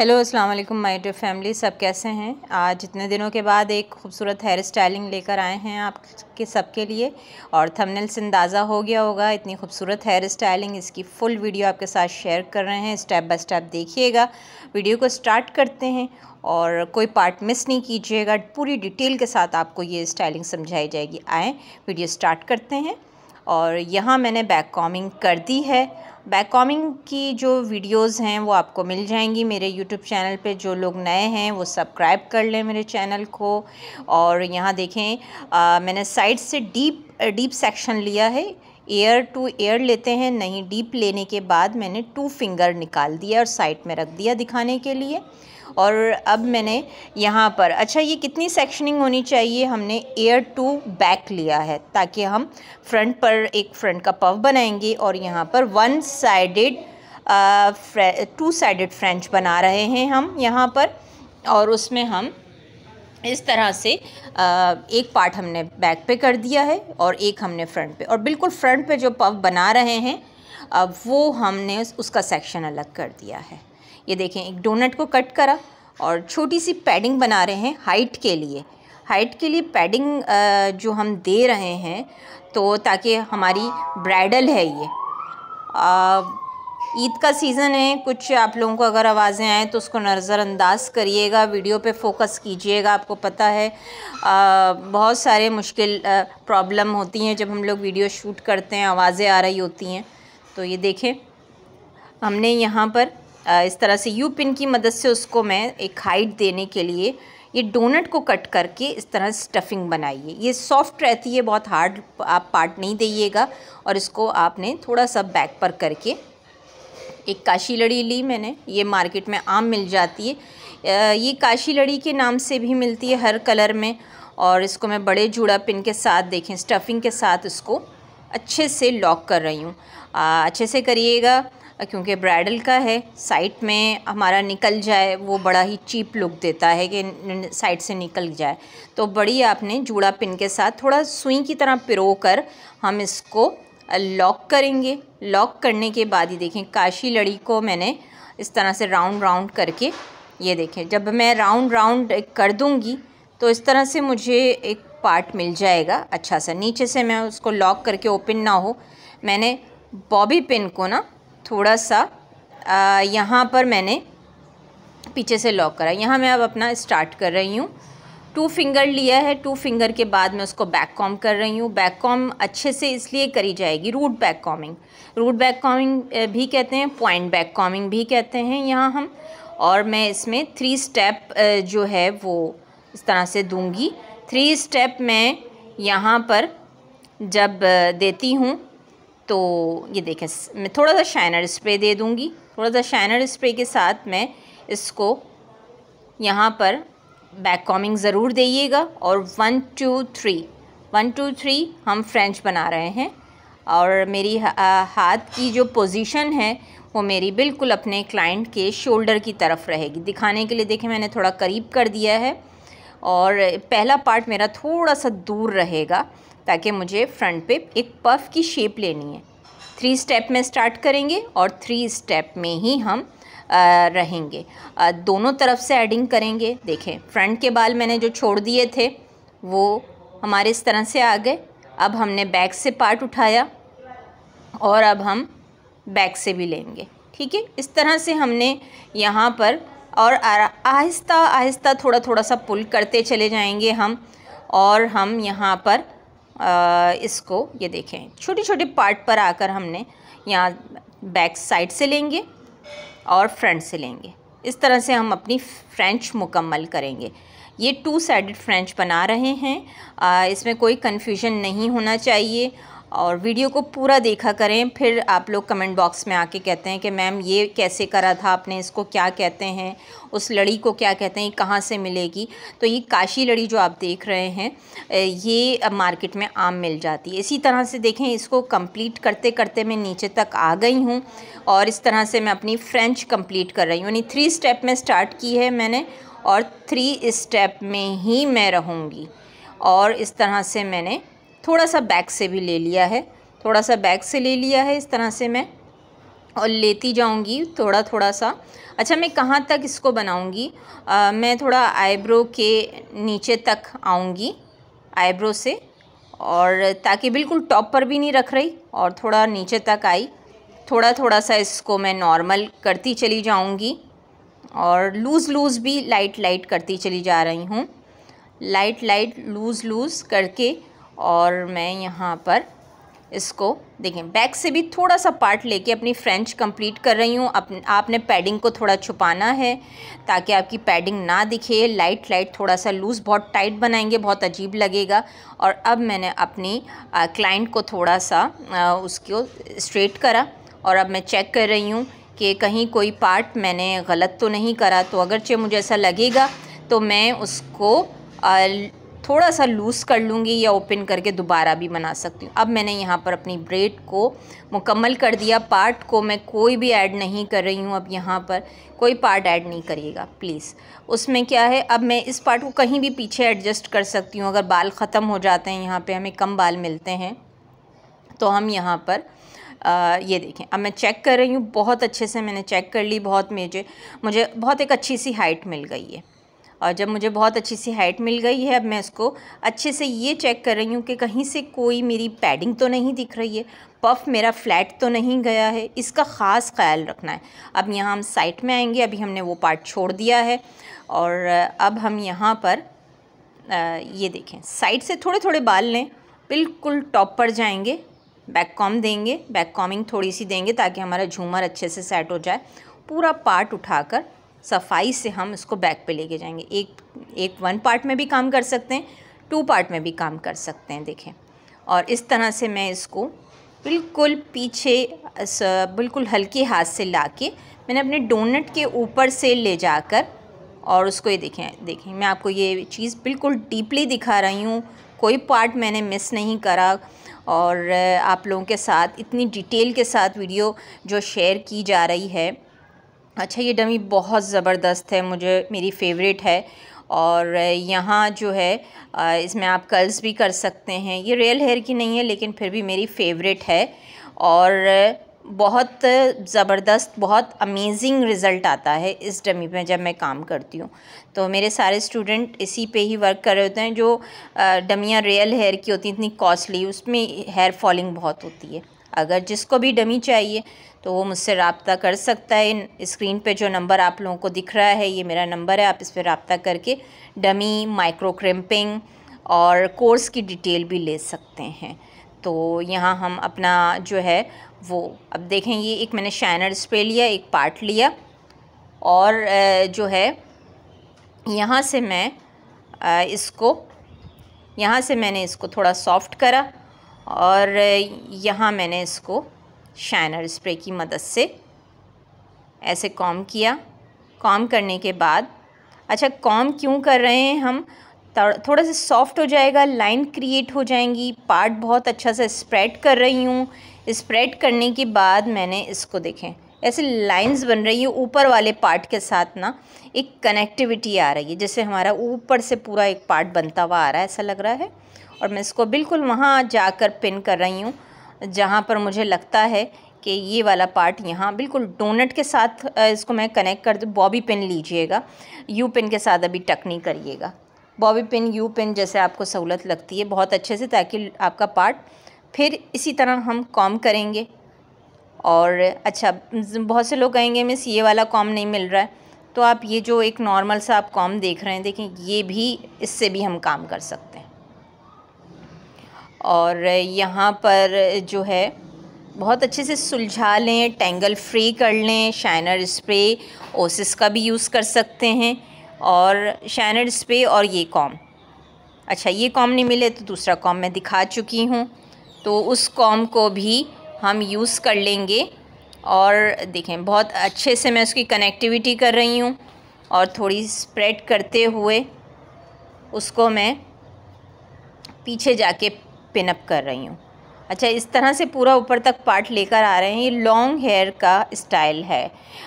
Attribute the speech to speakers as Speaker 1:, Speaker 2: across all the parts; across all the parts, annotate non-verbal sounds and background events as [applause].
Speaker 1: hello अस्सलाम वालेकुम my dear family सब कैसे हैं आज इतने दिनों के बाद एक खूबसूरत हेयर स्टाइलिंग लेकर आए हैं आपके सबके लिए और थंबनेल से अंदाज़ा हो गया होगा इतनी खूबसूरत हेयर स्टाइलिंग इसकी फुल वीडियो आपके साथ शेयर कर रहे हैं स्टेप बाय स्टेप देखिएगा वीडियो को स्टार्ट करते हैं और कोई पार्ट मिस नहीं कीजिएगा पूरी डिटेल के साथ आपको ये स्टाइलिंग समझाई जाएगी आएँ वीडियो स्टार्ट करते हैं और यहाँ मैंने बैक कॉमिंग कर दी है बैकॉमिंग की जो वीडियोस हैं वो आपको मिल जाएंगी मेरे यूट्यूब चैनल पे जो लोग नए हैं वो सब्सक्राइब कर लें मेरे चैनल को और यहाँ देखें आ, मैंने साइड से डीप डीप सेक्शन लिया है एयर टू एयर लेते हैं नहीं डीप लेने के बाद मैंने टू फिंगर निकाल दिया और साइड में रख दिया दिखाने के लिए और अब मैंने यहाँ पर अच्छा ये कितनी सेक्शनिंग होनी चाहिए हमने एयर टू बैक लिया है ताकि हम फ्रंट पर एक फ्रंट का पफ बनाएंगे और यहाँ पर one sided two sided French बना रहे हैं हम यहाँ पर और उसमें हम इस तरह से एक पार्ट हमने बैक पे कर दिया है और एक हमने फ्रंट पे और बिल्कुल फ्रंट पे जो पफ बना रहे हैं वो हमने उसका सेक्शन अलग कर दिया है ये देखें एक डोनट को कट करा और छोटी सी पैडिंग बना रहे हैं हाइट के लिए हाइट के लिए पैडिंग जो हम दे रहे हैं तो ताकि हमारी ब्राइडल है ये ईद का सीज़न है कुछ आप लोगों को अगर आवाज़ें आएँ तो उसको नज़रअंदाज करिएगा वीडियो पे फोकस कीजिएगा आपको पता है आ, बहुत सारे मुश्किल प्रॉब्लम होती हैं जब हम लोग वीडियो शूट करते हैं आवाज़ें आ रही होती हैं तो ये देखें हमने यहाँ पर इस तरह से यू पिन की मदद से उसको मैं एक हाइट देने के लिए ये डोनट को कट करके इस तरह स्टफिंग बनाइए ये सॉफ्ट रहती है बहुत हार्ड आप पार्ट नहीं दीजिएगा और इसको आपने थोड़ा सा बैक पर करके एक काशी लड़ी ली मैंने ये मार्केट में आम मिल जाती है ये काशी लड़ी के नाम से भी मिलती है हर कलर में और इसको मैं बड़े जुड़ा पिन के साथ देखें स्टफिंग के साथ इसको अच्छे से लॉक कर रही हूँ अच्छे से करिएगा क्योंकि ब्राइडल का है साइड में हमारा निकल जाए वो बड़ा ही चीप लुक देता है कि साइड से निकल जाए तो बड़ी आपने जूड़ा पिन के साथ थोड़ा सुई की तरह पिरो कर हम इसको लॉक करेंगे लॉक करने के बाद ही देखें काशी लड़ी को मैंने इस तरह से राउंड राउंड करके ये देखें जब मैं राउंड राउंड कर दूँगी तो इस तरह से मुझे एक पार्ट मिल जाएगा अच्छा सा नीचे से मैं उसको लॉक करके ओपन ना हो मैंने बॉबी पिन को ना थोड़ा सा यहाँ पर मैंने पीछे से लॉक करा यहाँ मैं अब अपना स्टार्ट कर रही हूँ टू फिंगर लिया है टू फिंगर के बाद मैं उसको बैक कॉम कर रही हूँ बैक कॉम अच्छे से इसलिए करी जाएगी root back combing root back combing भी कहते हैं पॉइंट बैक कॉमिंग भी कहते हैं यहाँ हम और मैं इसमें थ्री स्टेप जो है वो इस तरह से दूंगी थ्री स्टेप मैं यहाँ पर जब देती हूँ तो ये देखें मैं थोड़ा सा शाइनर स्प्रे दे दूँगी थोड़ा सा शाइनर स्प्रे के साथ मैं इसको यहाँ पर बैक कॉमिंग ज़रूर देइएगा और one two three one two three हम फ्रेंच बना रहे हैं और मेरी हाथ की जो पोजीशन है वो मेरी बिल्कुल अपने क्लाइंट के शोल्डर की तरफ रहेगी दिखाने के लिए देखें मैंने थोड़ा करीब कर दिया है और पहला पार्ट मेरा थोड़ा सा दूर रहेगा ताकि मुझे फ्रंट पे एक पफ की शेप लेनी है थ्री स्टेप में स्टार्ट करेंगे और थ्री स्टेप में ही हम रहेंगे दोनों तरफ से एडिंग करेंगे देखें फ्रंट के बाल मैंने जो छोड़ दिए थे वो हमारे इस तरह से आ गए अब हमने बैक से पार्ट उठाया और अब हम बैक से भी लेंगे ठीक है इस तरह से हमने यहाँ पर और आहिस्ता आहिस्ता थोड़ा थोड़ा सा पुल करते चले जाएंगे हम और हम यहाँ पर इसको ये देखें छोटे छोटे पार्ट पर आकर हमने यहाँ बैक साइड से लेंगे और फ्रंट से लेंगे इस तरह से हम अपनी फ्रेंच मुकम्मल करेंगे ये टू साइडेड फ्रेंच बना रहे हैं इसमें कोई कन्फ्यूजन नहीं होना चाहिए और वीडियो को पूरा देखा करें फिर आप लोग कमेंट बॉक्स में आके कहते हैं कि मैम ये कैसे करा था आपने इसको क्या कहते हैं उस लड़ी को क्या कहते हैं कहाँ से मिलेगी तो ये काशी लड़ी जो आप देख रहे हैं ये मार्केट में आम मिल जाती है इसी तरह से देखें इसको कंप्लीट करते करते मैं नीचे तक आ गई हूँ और इस तरह से मैं अपनी फ्रेंच कम्प्लीट कर रही हूँ यानी थ्री स्टेप में स्टार्ट की है मैंने और थ्री स्टेप में ही मैं रहूँगी और इस तरह से मैंने थोड़ा सा बैक से भी ले लिया है थोड़ा सा बैक से ले लिया है इस तरह से मैं और लेती जाऊंगी थोड़ा थोड़ा सा अच्छा मैं कहाँ तक इसको बनाऊंगी मैं थोड़ा आईब्रो के नीचे तक आऊंगी आईब्रो से और ताकि बिल्कुल टॉप पर भी नहीं रख रही और थोड़ा नीचे तक आई थोड़ा थोड़ा सा इसको मैं नॉर्मल करती चली जाऊंगी और लूज़ लूज़ भी लाइट लाइट करती चली जा रही हूँ लाइट लाइट लूज़ लूज़ करके और मैं यहाँ पर इसको देखें बैक से भी थोड़ा सा पार्ट लेके अपनी फ्रेंच कंप्लीट कर रही हूँ अप आपने पैडिंग को थोड़ा छुपाना है ताकि आपकी पैडिंग ना दिखे लाइट लाइट थोड़ा सा लूज़ बहुत टाइट बनाएंगे बहुत अजीब लगेगा और अब मैंने अपनी क्लाइंट को थोड़ा सा आ, उसको स्ट्रेट करा और अब मैं चेक कर रही हूँ कि कहीं कोई पार्ट मैंने गलत तो नहीं करा तो अगरचे मुझे ऐसा लगेगा तो मैं उसको आ, थोड़ा सा लूज़ कर लूँगी या ओपन करके दोबारा भी बना सकती हूँ अब मैंने यहाँ पर अपनी ब्रेड को मुकम्मल कर दिया पार्ट को मैं कोई भी ऐड नहीं कर रही हूँ अब यहाँ पर कोई पार्ट ऐड नहीं करिएगा प्लीज़ उसमें क्या है अब मैं इस पार्ट को कहीं भी पीछे एडजस्ट कर सकती हूँ अगर बाल ख़त्म हो जाते हैं यहाँ पर हमें कम बाल मिलते हैं तो हम यहाँ पर आ, ये देखें अब मैं चेक कर रही हूँ बहुत अच्छे से मैंने चेक कर ली बहुत मेजर मुझे बहुत एक अच्छी सी हाइट मिल गई है और जब मुझे बहुत अच्छी सी हाइट मिल गई है अब मैं इसको अच्छे से ये चेक कर रही हूँ कि कहीं से कोई मेरी पैडिंग तो नहीं दिख रही है पफ मेरा फ्लैट तो नहीं गया है इसका ख़ास ख्याल रखना है अब यहाँ हम साइट में आएंगे अभी हमने वो पार्ट छोड़ दिया है और अब हम यहाँ पर ये देखें साइड से थोड़े थोड़े बाल लें बिल्कुल टॉप पर जाएंगे बैक कॉम देंगे बैक कॉमिंग थोड़ी सी देंगे ताकि हमारा झूमर अच्छे से सेट हो जाए पूरा पार्ट उठाकर सफाई से हम इसको बैक पे लेके जाएंगे एक एक वन पार्ट में भी काम कर सकते हैं टू पार्ट में भी काम कर सकते हैं देखें और इस तरह से मैं इसको बिल्कुल पीछे बिल्कुल हल्के हाथ से ला के मैंने अपने डोनट के ऊपर से ले जाकर और उसको ये देखें देखें मैं आपको ये चीज़ बिल्कुल डीपली दिखा रही हूँ कोई पार्ट मैंने मिस नहीं करा और आप लोगों के साथ इतनी डिटेल के साथ वीडियो जो शेयर की जा रही है अच्छा ये डमी बहुत ज़बरदस्त है मुझे मेरी फेवरेट है और यहाँ जो है इसमें आप कर्ल्स भी कर सकते हैं ये रियल हेयर की नहीं है लेकिन फिर भी मेरी फेवरेट है और बहुत ज़बरदस्त बहुत अमेजिंग रिज़ल्ट आता है इस डमी पे जब मैं काम करती हूँ तो मेरे सारे स्टूडेंट इसी पे ही वर्क कर रहे होते हैं जो डमियाँ रियल हेयर की होती हैं इतनी कॉस्टली उसमें हेयर फॉलिंग बहुत होती है अगर जिसको भी डमी चाहिए तो वो मुझसे रबता कर सकता है स्क्रीन पे जो नंबर आप लोगों को दिख रहा है ये मेरा नंबर है आप इस पर रबता करके डमी माइक्रो क्रिम्पिंग और कोर्स की डिटेल भी ले सकते हैं तो यहाँ हम अपना जो है वो अब देखें ये एक मैंने शाइनर स्प्रे लिया एक पार्ट लिया और जो है यहाँ से मैं इसको यहाँ से मैंने इसको थोड़ा सॉफ्ट करा और यहाँ मैंने इसको शाइनर स्प्रे की मदद से ऐसे कॉम किया कॉम करने के बाद अच्छा कॉम क्यों कर रहे हैं हम थोड़ा सा सॉफ्ट हो जाएगा लाइन क्रिएट हो जाएंगी पार्ट बहुत अच्छा से स्प्रेड कर रही हूँ स्प्रेड करने के बाद मैंने इसको देखें ऐसे लाइंस बन रही हैं ऊपर वाले पार्ट के साथ ना एक कनेक्टिविटी आ रही है जैसे हमारा ऊपर से पूरा एक पार्ट बनता हुआ आ रहा है ऐसा लग रहा है और मैं इसको बिल्कुल वहाँ जाकर पिन कर रही हूँ जहाँ पर मुझे लगता है कि ये वाला पार्ट यहाँ बिल्कुल डोनट के साथ इसको मैं कनेक्ट कर दूँ बॉबी पिन लीजिएगा यू पिन के साथ अभी टक नहीं करिएगा बॉबी पिन यू पिन जैसे आपको सहूलत लगती है बहुत अच्छे से ताकि आपका पार्ट फिर इसी तरह हम कॉम करेंगे और अच्छा बहुत से लोग कहेंगे मिस ये वाला कॉम नहीं मिल रहा है तो आप ये जो एक नॉर्मल सा आप कॉम देख रहे हैं देखें ये भी इससे भी हम काम कर सकते हैं और यहाँ पर जो है बहुत अच्छे से सुलझा लें टेंगल फ्री कर लें शाइनर स्प्रे ओसिस का भी यूज़ कर सकते हैं और शाइनर स्प्रे और ये कॉम अच्छा ये कॉम नहीं मिले तो दूसरा कॉम मैं दिखा चुकी हूँ तो उस कॉम को भी हम यूज़ कर लेंगे और देखें बहुत अच्छे से मैं उसकी कनेक्टिविटी कर रही हूँ और थोड़ी स्प्रेड करते हुए उसको मैं पीछे जाके पिनअप कर रही हूँ अच्छा इस तरह से पूरा ऊपर तक पार्ट लेकर आ रहे हैं ये लॉन्ग हेयर का स्टाइल है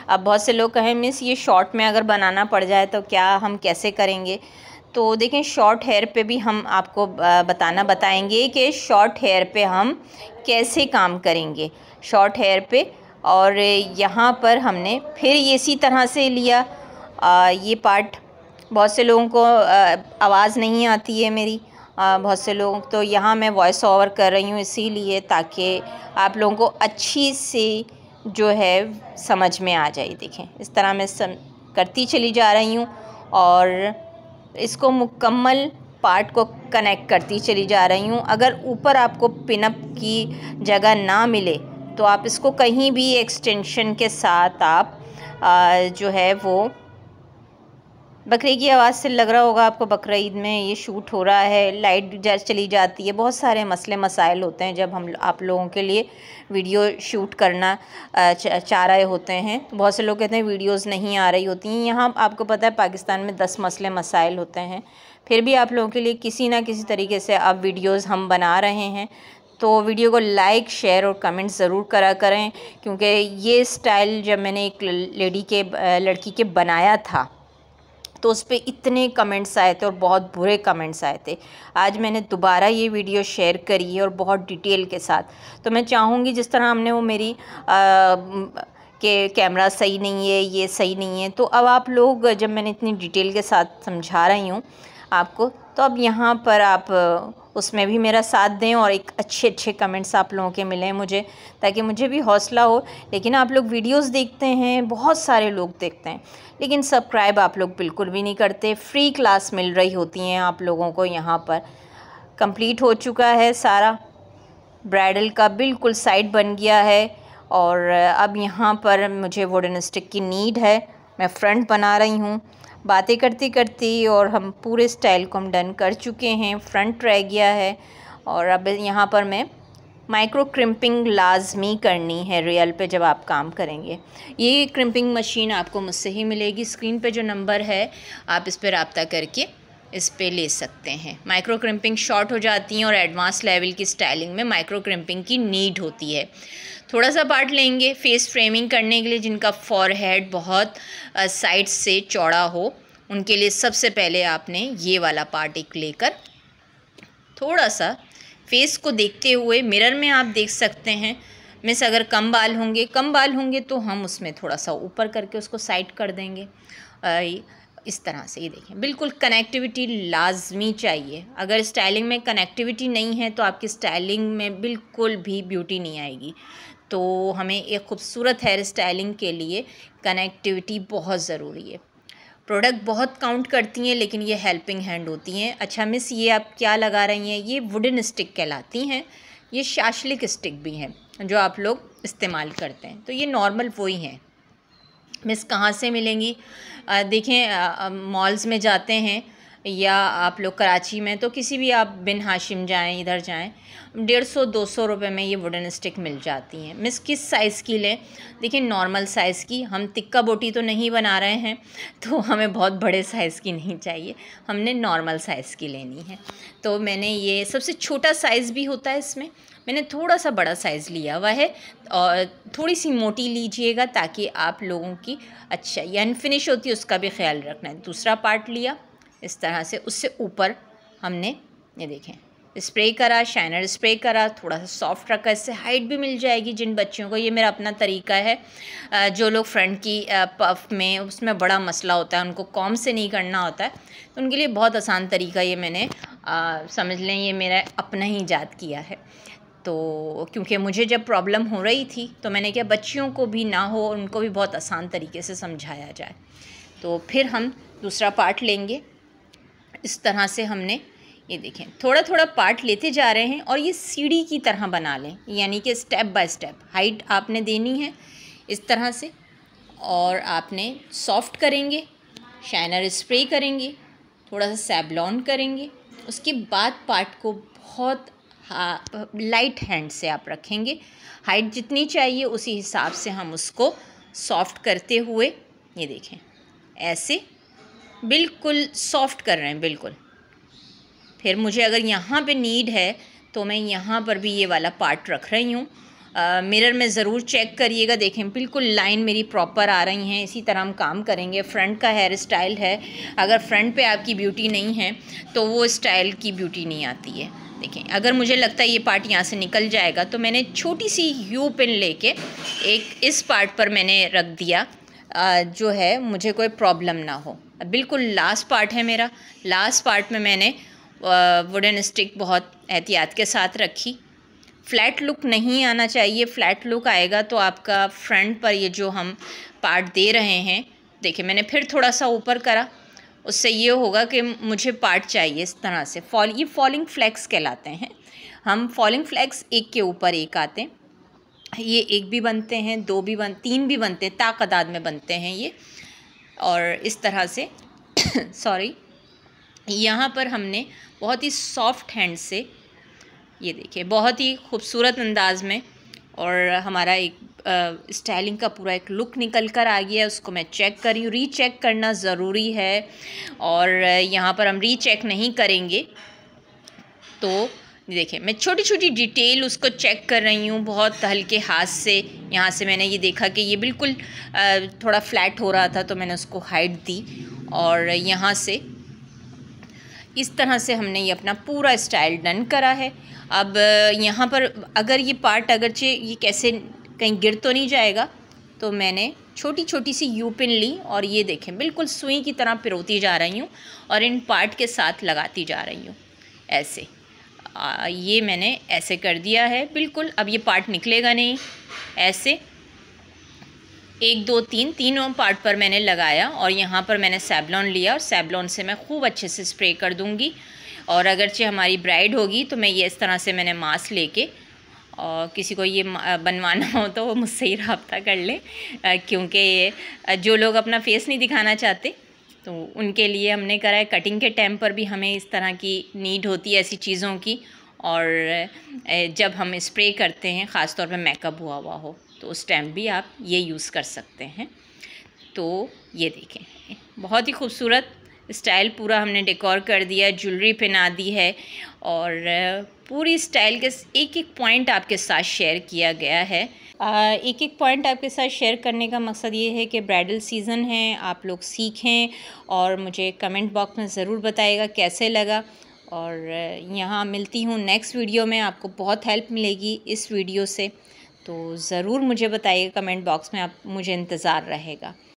Speaker 1: अब बहुत से लोग कहें मिस ये शॉर्ट में अगर बनाना पड़ जाए तो क्या हम कैसे करेंगे तो देखें शॉर्ट हेयर पे भी हम आपको बताना बताएंगे कि शॉर्ट हेयर पे हम कैसे काम करेंगे शॉर्ट हेयर पे और यहाँ पर हमने फिर ये इसी तरह से लिया आ, ये पार्ट बहुत से लोगों को आवाज़ नहीं आती है मेरी बहुत से लोग तो यहाँ मैं वॉइस ओवर कर रही हूँ इसीलिए ताकि आप लोगों को अच्छी सी जो है समझ में आ जाए देखें इस तरह मैं सम करती चली जा रही हूँ और इसको मुकम्मल पार्ट को कनेक्ट करती चली जा रही हूँ अगर ऊपर आपको पिनअप की जगह ना मिले तो आप इसको कहीं भी एक्सटेंशन के साथ आप आ, जो है वो बकरे की आवाज़ से लग रहा होगा आपको बकरा ईद में ये शूट हो रहा है लाइट जा चली जाती है बहुत सारे मसले मसाइल होते हैं जब हम आप लोगों के लिए वीडियो शूट करना चाह रहे होते हैं तो बहुत से लोग कहते हैं वीडियोस नहीं आ रही होती हैं यहाँ आपको पता है पाकिस्तान में दस मसले मसाइल होते हैं फिर भी आप लोगों के लिए किसी ना किसी तरीके से आप वीडियोज़ हम बना रहे हैं तो वीडियो को लाइक शेयर और कमेंट ज़रूर करा करें क्योंकि ये स्टाइल जब मैंने एक लेडी के लड़की के बनाया था तो उस पर इतने कमेंट्स आए थे और बहुत बुरे कमेंट्स आए थे आज मैंने दोबारा ये वीडियो शेयर करी है और बहुत डिटेल के साथ तो मैं चाहूँगी जिस तरह हमने वो मेरी आ, के कैमरा सही नहीं है ये सही नहीं है तो अब आप लोग जब मैंने इतनी डिटेल के साथ समझा रही हूँ आपको तो अब यहाँ पर आप उसमें भी मेरा साथ दें और एक अच्छे अच्छे कमेंट्स आप लोगों के मिलें मुझे ताकि मुझे भी हौसला हो लेकिन आप लोग वीडियोस देखते हैं बहुत सारे लोग देखते हैं लेकिन सब्सक्राइब आप लोग बिल्कुल भी नहीं करते फ्री क्लास मिल रही होती हैं आप लोगों को यहाँ पर कंप्लीट हो चुका है सारा ब्राइडल का बिल्कुल साइड बन गया है और अब यहाँ पर मुझे वुडन स्टिक की नीड है मैं फ्रंट बना रही हूँ बातें करती करती और हम पूरे स्टाइल को हम डन कर चुके हैं फ्रंट रह गया है और अब यहाँ पर मैं माइक्रो क्रिम्पिंग लाजमी करनी है रियल पे जब आप काम करेंगे ये क्रिम्पिंग मशीन आपको मुझसे ही मिलेगी स्क्रीन पे जो नंबर है आप इस पर रबता करके इस पर ले सकते हैं माइक्रो क्रिम्पिंग शॉर्ट हो जाती हैं और एडवांस लेवल की स्टाइलिंग में माइक्रो क्रिम्पिंग की नीड होती है थोड़ा सा पार्ट लेंगे फेस फ्रेमिंग करने के लिए जिनका फॉरहेड बहुत साइड से चौड़ा हो उनके लिए सबसे पहले आपने ये वाला पार्ट एक लेकर थोड़ा सा फेस को देखते हुए मिरर में आप देख सकते हैं मिस अगर कम बाल होंगे कम बाल होंगे तो हम उसमें थोड़ा सा ऊपर करके उसको साइड कर देंगे इस तरह से ये देखें बिल्कुल कनेक्टिविटी लाजमी चाहिए अगर स्टाइलिंग में कनेक्टिविटी नहीं है तो आपकी स्टाइलिंग में बिल्कुल भी ब्यूटी नहीं आएगी तो हमें एक खूबसूरत हेयर स्टाइलिंग के लिए कनेक्टिविटी बहुत ज़रूरी है प्रोडक्ट बहुत काउंट करती हैं लेकिन ये हेल्पिंग हैंड होती हैं अच्छा मिस ये आप क्या लगा रही हैं ये वुडन स्टिक कहलाती हैं ये शाशलिक स्टिक भी हैं जो आप लोग इस्तेमाल करते हैं तो ये नॉर्मल वही हैं मिस कहाँ से मिलेंगी देखें मॉल्स में जाते हैं या आप लोग कराची में तो किसी भी आप बिन हाशिम जाएं इधर जाएं डेढ़ सौ दो सौ रुपये में ये वुडन स्टिक मिल जाती हैं मिस किस साइज़ की लें देखिए नॉर्मल साइज़ की हम तिक्का बोटी तो नहीं बना रहे हैं तो हमें बहुत बड़े साइज़ की नहीं चाहिए हमने नॉर्मल साइज़ की लेनी है तो मैंने ये सबसे छोटा साइज़ भी होता है इसमें मैंने थोड़ा सा बड़ा साइज़ लिया हुआ है और थोड़ी सी मोटी लीजिएगा ताकि आप लोगों की अच्छा ये अनफिनिश होती है उसका भी ख्याल रखना है दूसरा पार्ट लिया इस तरह से उससे ऊपर हमने ये देखें स्प्रे करा शाइनर स्प्रे करा थोड़ा सा सॉफ्ट रखा इससे हाइट भी मिल जाएगी जिन बच्चियों को ये मेरा अपना तरीका है जो लोग फ्रंट की पफ में उसमें बड़ा मसला होता है उनको कॉम से नहीं करना होता है तो उनके लिए बहुत आसान तरीका ये मैंने आ, समझ लें ये मेरा अपना ही ईजाद किया है तो क्योंकि मुझे जब प्रॉब्लम हो रही थी तो मैंने क्या बच्चियों को भी ना हो उनको भी बहुत आसान तरीके से समझाया जाए तो फिर हम दूसरा पार्ट लेंगे इस तरह से हमने ये देखें थोड़ा थोड़ा पार्ट लेते जा रहे हैं और ये सीढ़ी की तरह बना लें यानी कि स्टेप बाय स्टेप हाइट आपने देनी है इस तरह से और आपने सॉफ्ट करेंगे शाइनर स्प्रे करेंगे थोड़ा सा सैबलॉन करेंगे उसके बाद पार्ट को बहुत लाइट हाँ, हैंड से आप रखेंगे हाइट जितनी चाहिए उसी हिसाब से हम उसको सॉफ्ट करते हुए ये देखें ऐसे बिल्कुल सॉफ्ट कर रहे हैं बिल्कुल फिर मुझे अगर यहाँ पे नीड है तो मैं यहाँ पर भी ये वाला पार्ट रख रही हूँ मिरर में ज़रूर चेक करिएगा देखें बिल्कुल लाइन मेरी प्रॉपर आ रही हैं इसी तरह हम काम करेंगे फ्रंट का हेयर स्टाइल है अगर फ्रंट पे आपकी ब्यूटी नहीं है तो वो स्टाइल की ब्यूटी नहीं आती है देखें अगर मुझे लगता है ये पार्ट यहाँ से निकल जाएगा तो मैंने छोटी सी यू पिन लेके एक इस पार्ट पर मैंने रख दिया जो है मुझे कोई प्रॉब्लम ना हो बिल्कुल लास्ट पार्ट है मेरा लास्ट पार्ट में मैंने वुडन स्टिक बहुत एहतियात के साथ रखी फ्लैट लुक नहीं आना चाहिए फ्लैट लुक आएगा तो आपका फ्रंट पर ये जो हम पार्ट दे रहे हैं देखिए मैंने फिर थोड़ा सा ऊपर करा उससे ये होगा कि मुझे पार्ट चाहिए इस तरह से फॉल ये फॉलिंग फ्लैक्स कहलाते हैं हम फॉलिंग फ्लैक्स एक के ऊपर एक आते हैं ये एक भी बनते हैं दो भी बन तीन भी बनते हैं ताकदाद में बनते हैं ये और इस तरह से सॉरी [coughs] यहाँ पर हमने बहुत ही सॉफ्ट हैंड से ये देखिए बहुत ही खूबसूरत अंदाज में और हमारा एक स्टाइलिंग का पूरा एक लुक निकल कर आ गया है उसको मैं चेक कर रही हूँ रीचेक करना ज़रूरी है और यहाँ पर हम रीचेक नहीं करेंगे तो देखिए मैं छोटी छोटी डिटेल उसको चेक कर रही हूँ बहुत हल्के हाथ से यहाँ से मैंने ये देखा कि ये बिल्कुल थोड़ा फ्लैट हो रहा था तो मैंने उसको हाइट दी और यहाँ से इस तरह से हमने ये अपना पूरा स्टाइल डन करा है अब यहाँ पर अगर ये पार्ट अगरचे ये कैसे कहीं गिर तो नहीं जाएगा तो मैंने छोटी छोटी सी यू पिन ली और ये देखें बिल्कुल सुई की तरह पिरोती जा रही हूँ और इन पार्ट के साथ लगाती जा रही हूँ ऐसे ये मैंने ऐसे कर दिया है बिल्कुल अब ये पार्ट निकलेगा नहीं ऐसे एक दो तीन तीनों पार्ट पर मैंने लगाया और यहाँ पर मैंने सैबलॉन लिया और सैबलॉन से मैं खूब अच्छे से स्प्रे कर दूँगी और अगरचे हमारी ब्राइड होगी तो मैं ये इस तरह से मैंने मास्क लेके और किसी को ये बनवाना हो तो वो मुझसे ही रबता कर ले क्योंकि जो लोग अपना फेस नहीं दिखाना चाहते तो उनके लिए हमने करा है कटिंग के टाइम पर भी हमें इस तरह की नीड होती है ऐसी चीज़ों की और जब हम स्प्रे करते हैं ख़ास तौर पर मेकअप हुआ हुआ हो तो उस टाइम भी आप ये यूज़ कर सकते हैं तो ये देखें बहुत ही खूबसूरत स्टाइल पूरा हमने डेकोर कर दिया ज्वेलरी पहना दी है और पूरी स्टाइल के एक एक पॉइंट आपके साथ शेयर किया गया है एक एक पॉइंट आपके साथ शेयर करने का मकसद ये है कि ब्राइडल सीज़न है आप लोग सीखें और मुझे कमेंट बॉक्स में ज़रूर बताएगा कैसे लगा और यहाँ मिलती हूँ नेक्स्ट वीडियो में आपको बहुत हेल्प मिलेगी इस वीडियो से तो ज़रूर मुझे बताइए कमेंट बॉक्स में आप मुझे इंतज़ार रहेगा